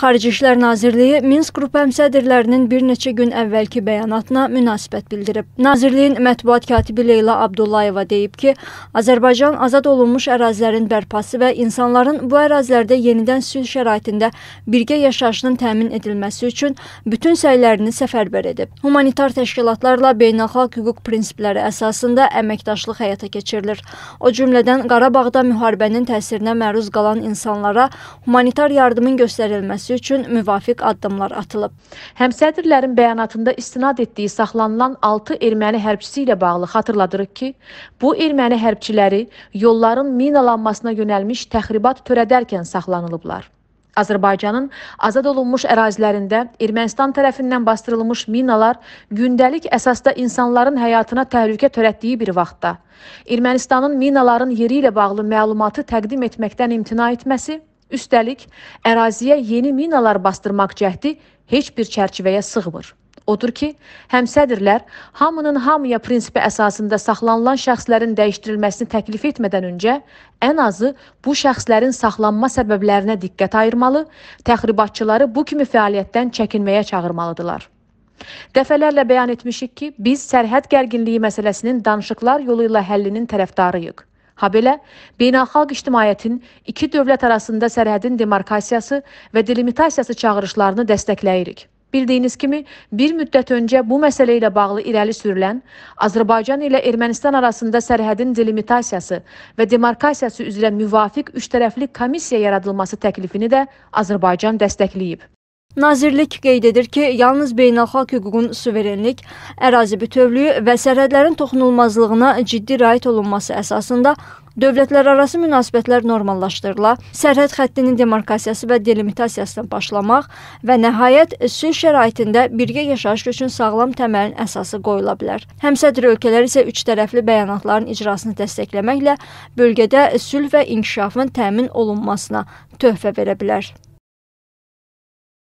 Xarici İşlər Nazirliyi Minsk qrupu həmsədrlərinin bir neçə gün əvvəlki bəyanatına münasibət bildirib. Nazirliyin mətbuat katibi Leyla Abdullayeva deyib ki, Azərbaycan azad olunmuş ərazilərin bərpası və insanların bu ərazilərdə yenidən sülh şəraitində birgə yaşayışının təmin edilməsi üçün bütün səylərini səfərbər edib. Humanitar təşkilatlarla beynəlxalq hüquq prinsipləri əsasında əməkdaşlıq həyata keçirilir. O cümlədən Qarabağda müharibənin təsirinə məruz qalan insanlara humanitar yardımın göstərilməsi edilməsi üçün müvafiq addımlar atılıb. Həmsədrlərin bəyanatında istinad etdiyi saxlanılan 6 erməni hərbçisi ilə bağlı xatırladırıq ki, bu erməni hərbçiləri yolların minalanmasına yönəlmiş təxribat törədərkən saxlanılıblar. Azərbaycanın azad olunmuş ərazilərində Ermənistan tərəfindən bastırılmış minalar gündəlik əsasda insanların həyatına təhlükə törətdiyi bir vaxtda Ermənistanın minaların yeri ilə bağlı məlumatı təqdim etməkdən imtina etməsi Üstəlik, əraziyə yeni minalar bastırmaq cəhdi heç bir çərçivəyə sığmır. Odur ki, həmsədirlər hamının hamıya prinsipi əsasında saxlanılan şəxslərin dəyişdirilməsini təklif etmədən öncə ən azı bu şəxslərin saxlanma səbəblərinə diqqət ayırmalı, təxribatçıları bu kimi fəaliyyətdən çəkinməyə çağırmalıdırlar. Dəfələrlə bəyan etmişik ki, biz sərhəd gərginliyi məsələsinin danışıqlar yolu ilə həllinin tərəfdarıyıq. Habelə, beynəlxalq ictimaiyyətin iki dövlət arasında sərhədin demarkasiyası və delimitasiyası çağırışlarını dəstəkləyirik. Bildiyiniz kimi, bir müddət öncə bu məsələ ilə bağlı irəli sürülən Azərbaycan ilə Ermənistan arasında sərhədin delimitasiyası və demarkasiyası üzrə müvafiq üçtərəfli komissiya yaradılması təklifini də Azərbaycan dəstəkləyib. Nazirlik qeyd edir ki, yalnız beynəlxalq hüququn suverenlik, ərazi bütövlüyü və sərhədlərin toxunulmazlığına ciddi riayət olunması əsasında dövlətlərarası münasibətlər normallaşdırıla, sərhəd xəttinin demarkasiyası və delimitasiyasına başlamaq və nəhayət sülh şəraitində birgə yaşayış üçün sağlam təməlin əsası qoyula bilər. Həmsədr ölkələr isə üçtərəfli bəyanatların icrasını dəstəkləməklə bölgədə sülh və inkişafın təmin olunmasına töhfə verə bilər.